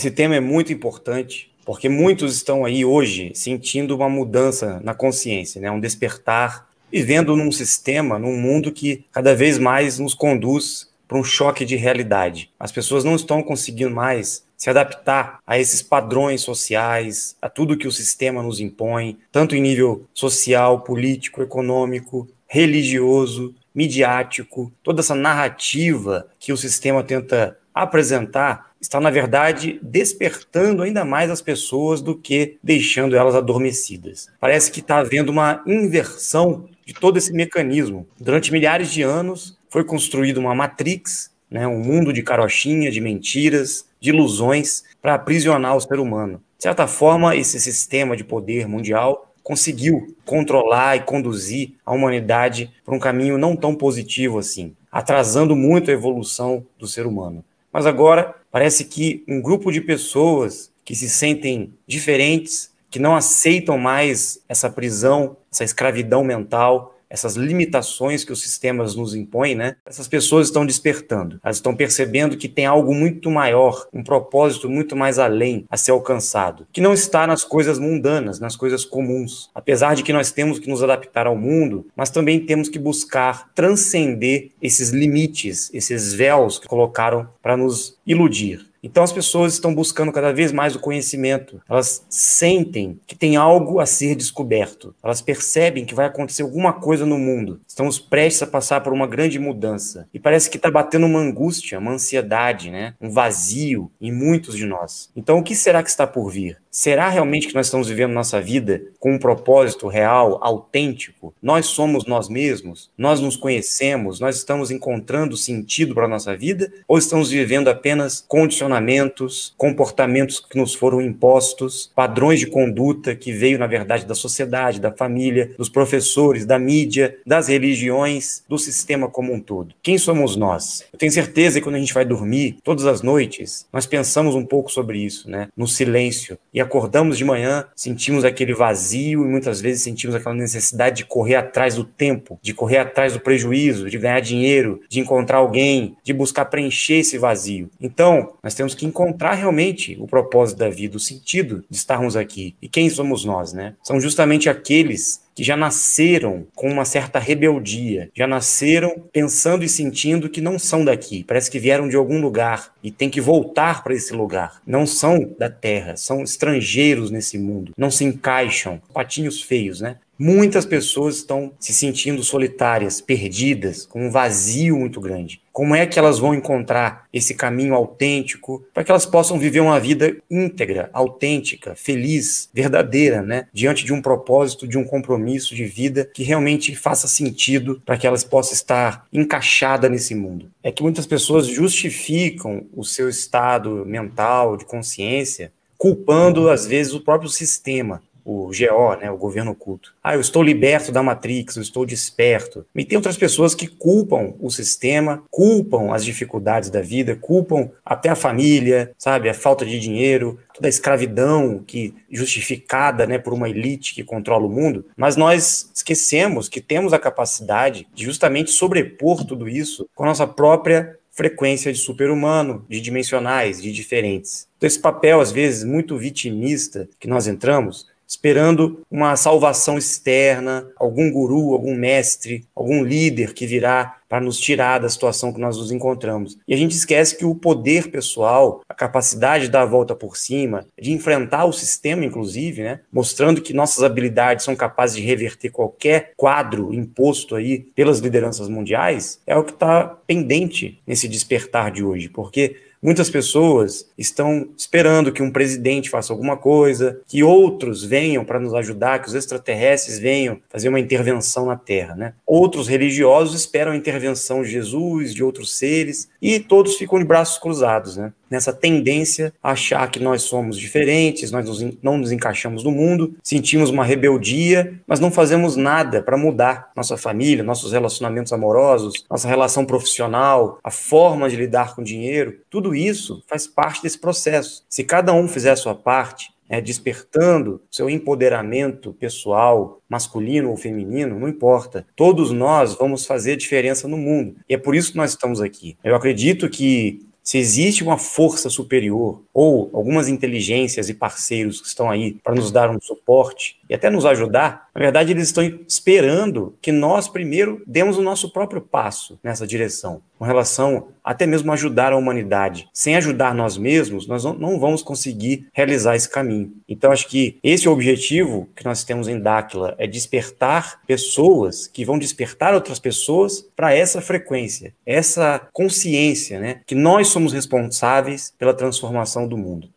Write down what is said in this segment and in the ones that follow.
Esse tema é muito importante, porque muitos estão aí hoje sentindo uma mudança na consciência, né? um despertar, vivendo num sistema, num mundo que cada vez mais nos conduz para um choque de realidade. As pessoas não estão conseguindo mais se adaptar a esses padrões sociais, a tudo que o sistema nos impõe, tanto em nível social, político, econômico, religioso, midiático, toda essa narrativa que o sistema tenta apresentar está, na verdade, despertando ainda mais as pessoas do que deixando elas adormecidas. Parece que está havendo uma inversão de todo esse mecanismo. Durante milhares de anos, foi construída uma matrix, né, um mundo de carochinha, de mentiras, de ilusões, para aprisionar o ser humano. De certa forma, esse sistema de poder mundial conseguiu controlar e conduzir a humanidade para um caminho não tão positivo assim, atrasando muito a evolução do ser humano. Mas agora parece que um grupo de pessoas que se sentem diferentes, que não aceitam mais essa prisão, essa escravidão mental, essas limitações que os sistemas nos impõem, né? Essas pessoas estão despertando, elas estão percebendo que tem algo muito maior, um propósito muito mais além a ser alcançado, que não está nas coisas mundanas, nas coisas comuns. Apesar de que nós temos que nos adaptar ao mundo, mas também temos que buscar transcender esses limites, esses véus que colocaram para nos iludir. Então as pessoas estão buscando cada vez mais o conhecimento. Elas sentem que tem algo a ser descoberto. Elas percebem que vai acontecer alguma coisa no mundo. Estamos prestes a passar por uma grande mudança. E parece que está batendo uma angústia, uma ansiedade, né? um vazio em muitos de nós. Então o que será que está por vir? Será realmente que nós estamos vivendo nossa vida com um propósito real, autêntico? Nós somos nós mesmos? Nós nos conhecemos? Nós estamos encontrando sentido para a nossa vida? Ou estamos vivendo apenas condicionamentos, comportamentos que nos foram impostos, padrões de conduta que veio, na verdade, da sociedade, da família, dos professores, da mídia, das religiões, do sistema como um todo? Quem somos nós? Eu tenho certeza que quando a gente vai dormir, todas as noites, nós pensamos um pouco sobre isso, né? No silêncio. E acordamos de manhã, sentimos aquele vazio e muitas vezes sentimos aquela necessidade de correr atrás do tempo, de correr atrás do prejuízo, de ganhar dinheiro, de encontrar alguém, de buscar preencher esse vazio. Então, nós temos que encontrar realmente o propósito da vida, o sentido de estarmos aqui. E quem somos nós, né? São justamente aqueles que já nasceram com uma certa rebeldia, já nasceram pensando e sentindo que não são daqui, parece que vieram de algum lugar e tem que voltar para esse lugar. Não são da terra, são estrangeiros nesse mundo, não se encaixam, patinhos feios, né? Muitas pessoas estão se sentindo solitárias, perdidas, com um vazio muito grande. Como é que elas vão encontrar esse caminho autêntico para que elas possam viver uma vida íntegra, autêntica, feliz, verdadeira, né? Diante de um propósito, de um compromisso de vida que realmente faça sentido para que elas possam estar encaixadas nesse mundo. É que muitas pessoas justificam o seu estado mental, de consciência, culpando às vezes o próprio sistema o GO, né, o governo oculto. Ah, eu estou liberto da Matrix, eu estou desperto. E tem outras pessoas que culpam o sistema, culpam as dificuldades da vida, culpam até a família, sabe, a falta de dinheiro, toda a escravidão que justificada, né, por uma elite que controla o mundo. Mas nós esquecemos que temos a capacidade de justamente sobrepor tudo isso com a nossa própria frequência de super-humano, de dimensionais, de diferentes. Então, esse papel, às vezes, muito vitimista que nós entramos, esperando uma salvação externa, algum guru, algum mestre, algum líder que virá para nos tirar da situação que nós nos encontramos. E a gente esquece que o poder pessoal, a capacidade de dar a volta por cima, de enfrentar o sistema, inclusive, né? mostrando que nossas habilidades são capazes de reverter qualquer quadro imposto aí pelas lideranças mundiais, é o que está pendente nesse despertar de hoje, porque Muitas pessoas estão esperando que um presidente faça alguma coisa, que outros venham para nos ajudar, que os extraterrestres venham fazer uma intervenção na Terra, né? Outros religiosos esperam a intervenção de Jesus, de outros seres, e todos ficam de braços cruzados, né? Nessa tendência a achar que nós somos diferentes, nós não nos encaixamos no mundo, sentimos uma rebeldia, mas não fazemos nada para mudar nossa família, nossos relacionamentos amorosos, nossa relação profissional, a forma de lidar com o dinheiro, tudo tudo isso faz parte desse processo. Se cada um fizer a sua parte, é, despertando seu empoderamento pessoal, masculino ou feminino, não importa. Todos nós vamos fazer diferença no mundo. E é por isso que nós estamos aqui. Eu acredito que se existe uma força superior ou algumas inteligências e parceiros que estão aí para nos dar um suporte e até nos ajudar, na verdade, eles estão esperando que nós primeiro demos o nosso próprio passo nessa direção, com relação até mesmo ajudar a humanidade. Sem ajudar nós mesmos, nós não vamos conseguir realizar esse caminho. Então, acho que esse é o objetivo que nós temos em Dáquila é despertar pessoas que vão despertar outras pessoas para essa frequência, essa consciência, né, que nós somos responsáveis pela transformação do mundo.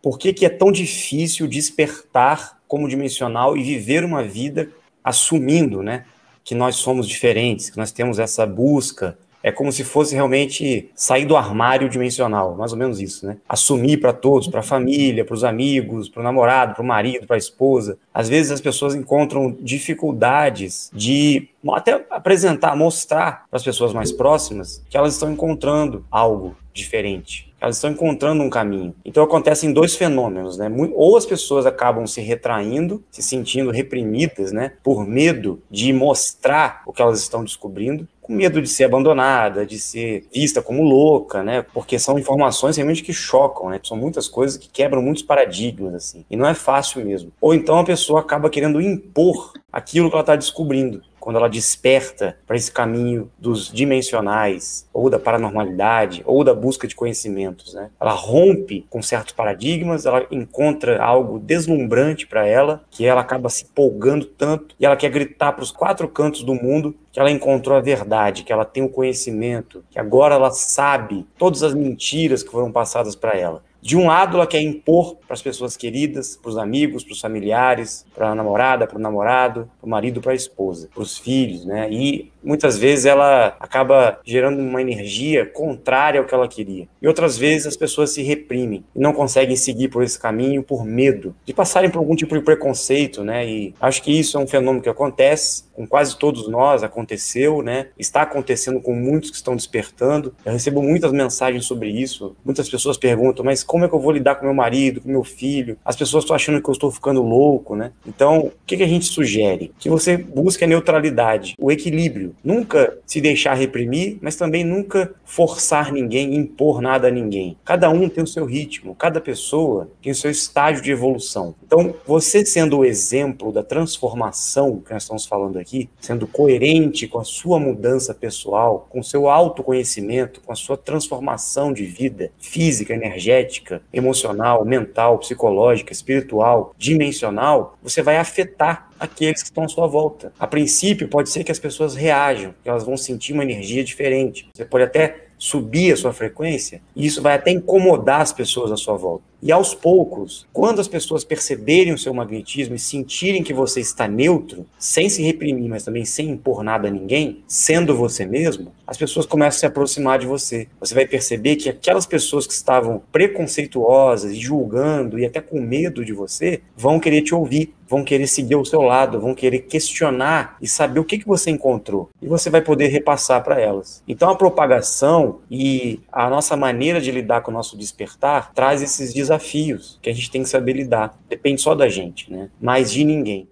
Por que, que é tão difícil despertar como dimensional e viver uma vida assumindo né, que nós somos diferentes, que nós temos essa busca? É como se fosse realmente sair do armário dimensional, mais ou menos isso, né? Assumir para todos, para a família, para os amigos, para o namorado, para o marido, para a esposa. Às vezes as pessoas encontram dificuldades de até apresentar, mostrar para as pessoas mais próximas que elas estão encontrando algo diferente. Elas estão encontrando um caminho. Então acontecem dois fenômenos, né? Ou as pessoas acabam se retraindo, se sentindo reprimidas, né? Por medo de mostrar o que elas estão descobrindo, com medo de ser abandonada, de ser vista como louca, né? Porque são informações realmente que chocam, né? São muitas coisas que quebram muitos paradigmas, assim. E não é fácil mesmo. Ou então a pessoa acaba querendo impor aquilo que ela está descobrindo quando ela desperta para esse caminho dos dimensionais, ou da paranormalidade, ou da busca de conhecimentos, né? Ela rompe com certos paradigmas, ela encontra algo deslumbrante para ela, que ela acaba se empolgando tanto, e ela quer gritar para os quatro cantos do mundo que ela encontrou a verdade, que ela tem o conhecimento, que agora ela sabe todas as mentiras que foram passadas para ela de um lado, ela quer impor para as pessoas queridas, para os amigos, para os familiares, para a namorada, para o namorado, para o marido, para a esposa, para os filhos, né? E muitas vezes ela acaba gerando uma energia contrária ao que ela queria. E outras vezes as pessoas se reprimem e não conseguem seguir por esse caminho por medo de passarem por algum tipo de preconceito, né? E acho que isso é um fenômeno que acontece com quase todos nós, aconteceu, né? Está acontecendo com muitos que estão despertando. Eu recebo muitas mensagens sobre isso. Muitas pessoas perguntam, mas como é que eu vou lidar com meu marido, com meu filho? As pessoas estão achando que eu estou ficando louco, né? Então, o que, que a gente sugere? Que você busque a neutralidade, o equilíbrio. Nunca se deixar reprimir, mas também nunca forçar ninguém, impor nada a ninguém. Cada um tem o seu ritmo, cada pessoa tem o seu estágio de evolução. Então, você sendo o exemplo da transformação que nós estamos falando aqui, sendo coerente com a sua mudança pessoal, com o seu autoconhecimento, com a sua transformação de vida física, energética, emocional, mental, psicológica, espiritual, dimensional, você vai afetar aqueles que estão à sua volta. A princípio, pode ser que as pessoas reajam, que elas vão sentir uma energia diferente. Você pode até subir a sua frequência e isso vai até incomodar as pessoas à sua volta. E aos poucos, quando as pessoas perceberem o seu magnetismo e sentirem que você está neutro, sem se reprimir, mas também sem impor nada a ninguém, sendo você mesmo, as pessoas começam a se aproximar de você. Você vai perceber que aquelas pessoas que estavam preconceituosas, julgando e até com medo de você, vão querer te ouvir, vão querer seguir ao seu lado, vão querer questionar e saber o que, que você encontrou. E você vai poder repassar para elas. Então a propagação e a nossa maneira de lidar com o nosso despertar traz esses desafios desafios que a gente tem que saber lidar. Depende só da gente, né? Mais de ninguém.